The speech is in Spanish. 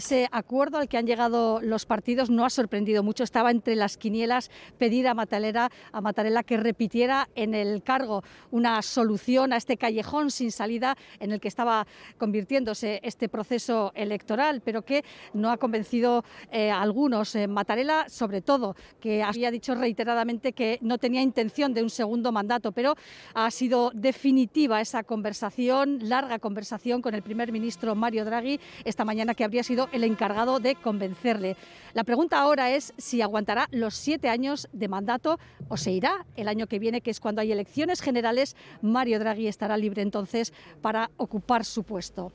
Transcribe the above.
Ese acuerdo al que han llegado los partidos no ha sorprendido mucho. Estaba entre las quinielas pedir a Matalera, a Matarela que repitiera en el cargo una solución a este callejón sin salida en el que estaba convirtiéndose este proceso electoral, pero que no ha convencido eh, a algunos. Eh, Matarela, sobre todo, que había dicho reiteradamente que no tenía intención de un segundo mandato, pero ha sido definitiva esa conversación, larga conversación con el primer ministro Mario Draghi esta mañana, que habría sido el encargado de convencerle. La pregunta ahora es si aguantará los siete años de mandato o se irá el año que viene, que es cuando hay elecciones generales. Mario Draghi estará libre entonces para ocupar su puesto.